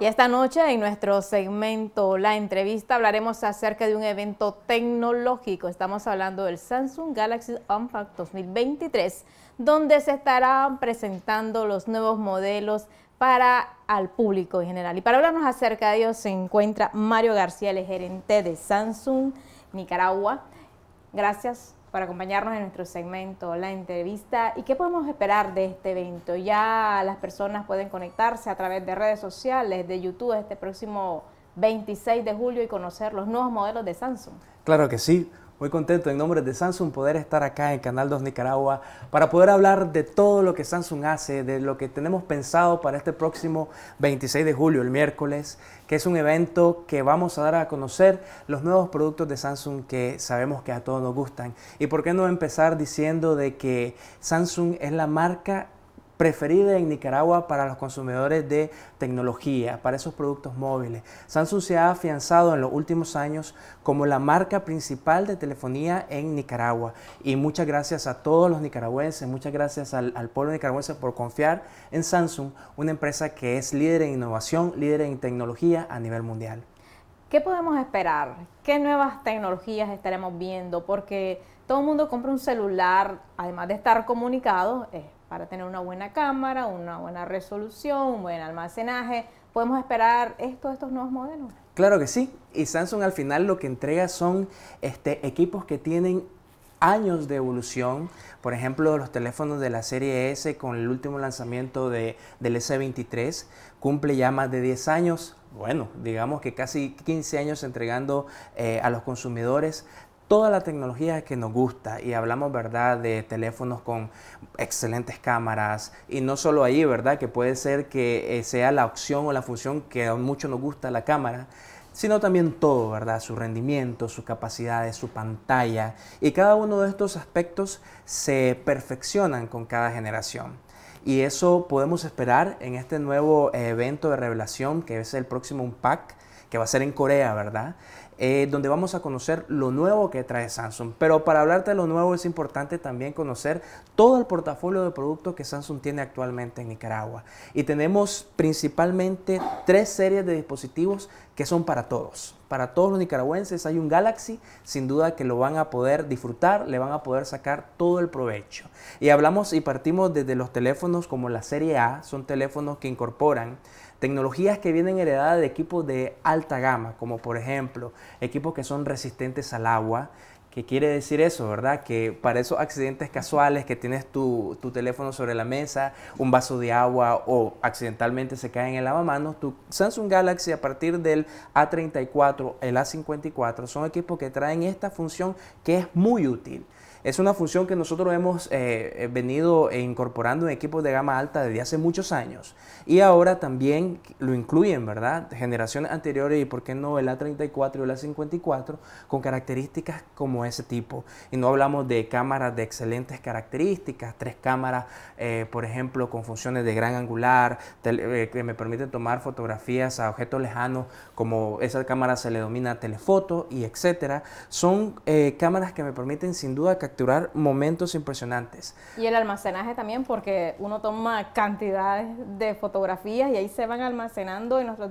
Y esta noche en nuestro segmento La Entrevista hablaremos acerca de un evento tecnológico. Estamos hablando del Samsung Galaxy Unpacked 2023, donde se estarán presentando los nuevos modelos para al público en general. Y para hablarnos acerca de ellos se encuentra Mario García, el gerente de Samsung Nicaragua. Gracias para acompañarnos en nuestro segmento, la entrevista. ¿Y qué podemos esperar de este evento? Ya las personas pueden conectarse a través de redes sociales, de YouTube, este próximo 26 de julio y conocer los nuevos modelos de Samsung. Claro que sí. Muy contento en nombre de Samsung poder estar acá en Canal 2 Nicaragua para poder hablar de todo lo que Samsung hace, de lo que tenemos pensado para este próximo 26 de julio, el miércoles, que es un evento que vamos a dar a conocer los nuevos productos de Samsung que sabemos que a todos nos gustan. Y por qué no empezar diciendo de que Samsung es la marca preferida en Nicaragua para los consumidores de tecnología, para esos productos móviles. Samsung se ha afianzado en los últimos años como la marca principal de telefonía en Nicaragua. Y muchas gracias a todos los nicaragüenses, muchas gracias al, pueblo nicaragüense por confiar en Samsung, una empresa que es líder en innovación, líder en tecnología a nivel mundial. ¿Qué podemos esperar? ¿Qué nuevas tecnologías estaremos viendo? Porque todo el mundo compra un celular, además de estar comunicado, es para tener una buena cámara, una buena resolución, un buen almacenaje. ¿Podemos esperar esto, estos nuevos modelos? Claro que sí. Y Samsung al final lo que entrega son este, equipos que tienen años de evolución. Por ejemplo, los teléfonos de la serie S con el último lanzamiento del S23 cumple ya más de 10 años. Bueno, digamos que casi 15 años entregando eh, a los consumidores toda la tecnología que nos gusta y hablamos, ¿verdad?, de teléfonos con excelentes cámaras y no solo ahí, ¿verdad?, que puede ser que eh, sea la opción o la función que a mucho nos gusta la cámara sino también todo, ¿verdad? Su rendimiento, sus capacidades, su pantalla. Y cada uno de estos aspectos se perfeccionan con cada generación. Y eso podemos esperar en este nuevo eh, evento de revelación que es el próximo Unpack, que va a ser en Corea, ¿verdad? Eh, donde vamos a conocer lo nuevo que trae Samsung. Pero para hablarte de lo nuevo es importante también conocer todo el portafolio de productos que Samsung tiene actualmente en Nicaragua. Y tenemos principalmente tres series de dispositivos que son para todos. Para todos los nicaragüenses hay un Galaxy, sin duda que lo van a poder disfrutar, le van a poder sacar todo el provecho. Y hablamos y partimos desde los teléfonos como la serie A, son teléfonos que incorporan tecnologías que vienen heredadas de equipos de alta gama, como por ejemplo equipos que son resistentes al agua, ¿Qué quiere decir eso, verdad? Que para esos accidentes casuales que tienes tu, teléfono sobre la mesa, un vaso de agua o accidentalmente se cae en el lavamanos, tu Samsung Galaxy a partir del A34, el A54 son equipos que traen esta función que es muy útil. Es una función que nosotros hemos eh, eh, venido e incorporando en equipos de gama alta desde hace muchos años y ahora también lo incluyen, ¿verdad? Generaciones anteriores y por qué no el A34 y el A54 con características como ese tipo. Y no hablamos de cámaras de excelentes características, tres cámaras, eh, por ejemplo, con funciones de gran angular, que me permiten tomar fotografías a objetos lejanos, como esa cámara se le domina telefoto y etcétera. Son cámaras que me permiten sin duda momentos impresionantes. Y el almacenaje también, porque uno toma cantidades de fotografías y ahí se van almacenando en nuestros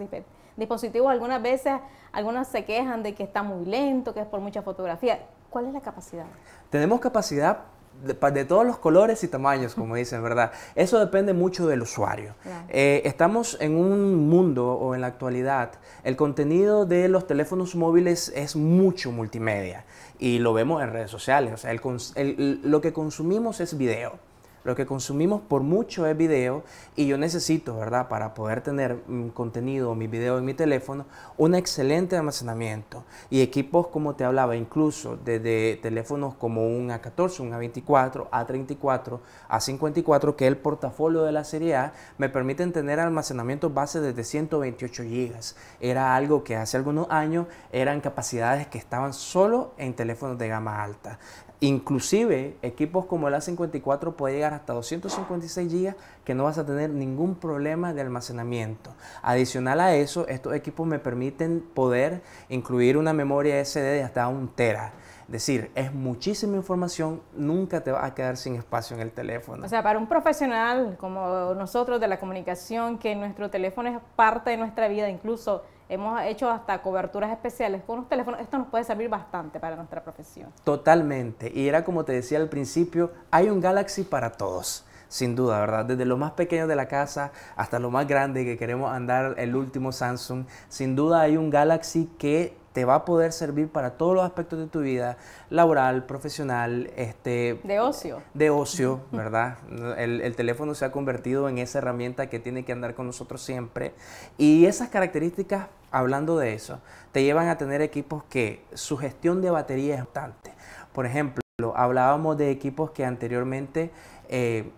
dispositivos. Algunas veces, algunas se quejan de que está muy lento, que es por mucha fotografía. ¿Cuál es la capacidad? Tenemos capacidad de, todos los colores y tamaños, como dicen, ¿verdad? Eso depende mucho del usuario. Eh, estamos en un mundo o en la actualidad, el contenido de los teléfonos móviles es mucho multimedia y lo vemos en redes sociales. O sea, el, lo que consumimos es video. Lo que consumimos por mucho es video y yo necesito, ¿verdad? Para poder tener mm, contenido, mi video en mi teléfono, un excelente almacenamiento. Y equipos, como te hablaba, incluso desde teléfonos como un A14, un A24, A34, A54, que es el portafolio de la serie A, me permiten tener almacenamiento base desde 128 GB. Era algo que hace algunos años eran capacidades que estaban solo en teléfonos de gama alta. Inclusive equipos como el A54 puede llegar hasta 256 GB que no vas a tener ningún problema de almacenamiento. Adicional a eso, estos equipos me permiten poder incluir una memoria SD de hasta un tera. Es decir, es muchísima información, nunca te vas a quedar sin espacio en el teléfono. O sea, para un profesional como nosotros de la comunicación, que nuestro teléfono es parte de nuestra vida, incluso Hemos hecho hasta coberturas especiales con los teléfonos. Esto nos puede servir bastante para nuestra profesión. Totalmente. Y era como te decía al principio, hay un Galaxy para todos sin duda, ¿verdad? Desde lo más pequeño de la casa hasta lo más grande que queremos andar, el último Samsung, sin duda hay un Galaxy que te va a poder servir para todos los aspectos de tu vida, laboral, profesional, este... De ocio. De ocio, ¿verdad? El, teléfono se ha convertido en esa herramienta que tiene que andar con nosotros siempre. Y esas características, hablando de eso, te llevan a tener equipos que su gestión de batería es importante. Por ejemplo, hablábamos de equipos que anteriormente... Eh,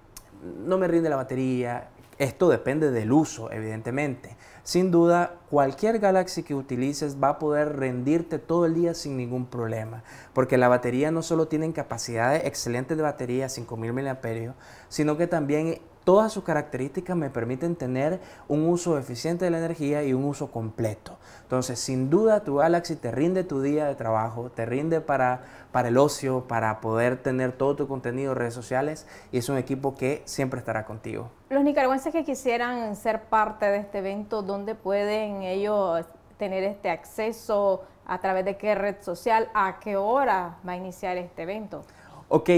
no me rinde la batería. Esto depende del uso, evidentemente. Sin duda, cualquier Galaxy que utilices va a poder rendirte todo el día sin ningún problema, porque la batería no solo tiene capacidades excelentes de batería, 5000 mAh, sino que también Todas sus características me permiten tener un uso eficiente de la energía y un uso completo. Entonces, sin duda, tu Galaxy te rinde tu día de trabajo, te rinde para, para el ocio, para poder tener todo tu contenido, redes sociales y es un equipo que siempre estará contigo. Los nicaragüenses que quisieran ser parte de este evento, ¿dónde pueden ellos tener este acceso? ¿A través de qué red social? ¿A qué hora va a iniciar este evento? Ok,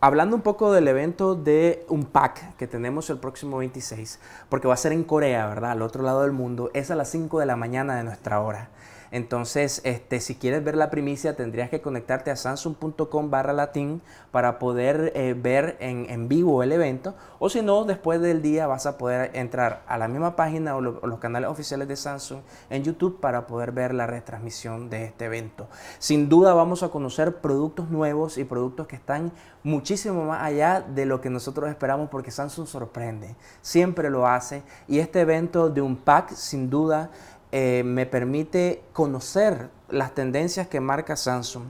hablando un poco del evento de un pack que tenemos el próximo 26, porque va a ser en Corea, ¿verdad? Al otro lado del mundo, es a las 5 de la mañana de nuestra hora. Entonces, este, si quieres ver la primicia, tendrías que conectarte a samsung.com barra latín para poder eh, ver en, vivo el evento. O si no, después del día vas a poder entrar a la misma página o los canales oficiales de Samsung en YouTube para poder ver la retransmisión de este evento. Sin duda vamos a conocer productos nuevos y productos que están muchísimo más allá de lo que nosotros esperamos porque Samsung sorprende, siempre lo hace y este evento de un pack sin duda eh, me permite conocer las tendencias que marca Samsung.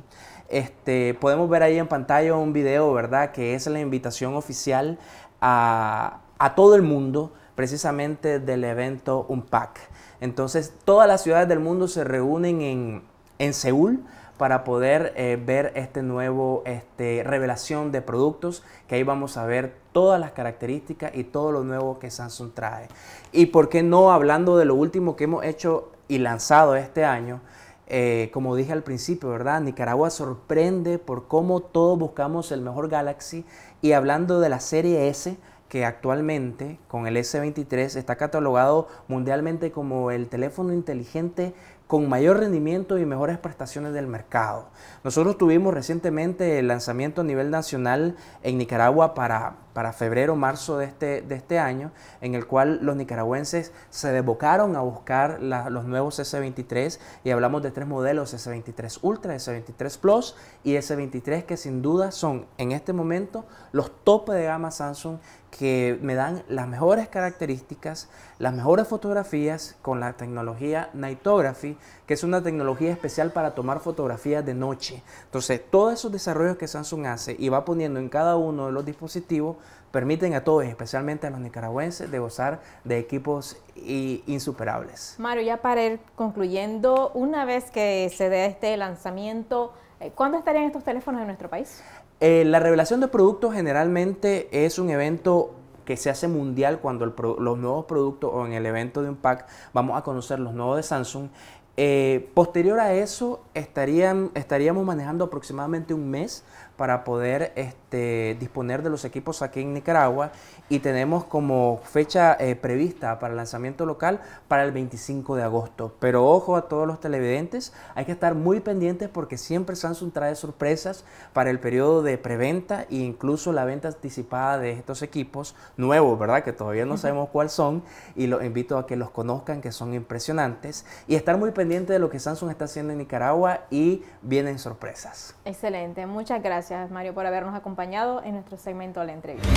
Este, podemos ver ahí en pantalla un video, ¿verdad? Que es la invitación oficial a, todo el mundo precisamente del evento Unpack. Entonces, todas las ciudades del mundo se reúnen en Seúl para poder eh, ver este nuevo este, revelación de productos, que ahí vamos a ver todas las características y todo lo nuevo que Samsung trae. Y por qué no, hablando de lo último que hemos hecho y lanzado este año, eh, como dije al principio, ¿verdad? Nicaragua sorprende por cómo todos buscamos el mejor Galaxy. Y hablando de la serie S, que actualmente con el S23 está catalogado mundialmente como el teléfono inteligente con mayor rendimiento y mejores prestaciones del mercado. Nosotros tuvimos recientemente el lanzamiento a nivel nacional en Nicaragua para para febrero, marzo de este, de este año, en el cual los nicaragüenses se devocaron a buscar los nuevos S23 y hablamos de tres modelos, S23 Ultra, S23 Plus y S23 que sin duda son en este momento los tope de gama Samsung que me dan las mejores características, las mejores fotografías con la tecnología Nightography, que es una tecnología especial para tomar fotografías de noche. Entonces, todos esos desarrollos que Samsung hace y va poniendo en cada uno de los dispositivos permiten a todos, especialmente a los nicaragüenses, de gozar de equipos insuperables. Mario, ya para ir concluyendo, una vez que se dé este lanzamiento, eh, ¿cuándo estarían estos teléfonos en nuestro país? Eh, la revelación de productos generalmente es un evento que se hace mundial cuando los nuevos productos o en el evento de un pack vamos a conocer los nuevos de Samsung. Eh, posterior a eso estaríamos manejando aproximadamente un mes para poder este, disponer de los equipos aquí en Nicaragua y tenemos como fecha eh, prevista para el lanzamiento local para el 25 de agosto. Pero ojo a todos los televidentes, hay que estar muy pendientes porque siempre Samsung trae sorpresas para el periodo de preventa e incluso la venta anticipada de estos equipos nuevos, ¿verdad? Que todavía no sabemos cuáles son y los invito a que los conozcan, que son impresionantes y estar muy pendiente de lo que Samsung está haciendo en Nicaragua y vienen sorpresas. Excelente, muchas gracias gracias Mario por habernos acompañado en nuestro segmento de La Entrevista.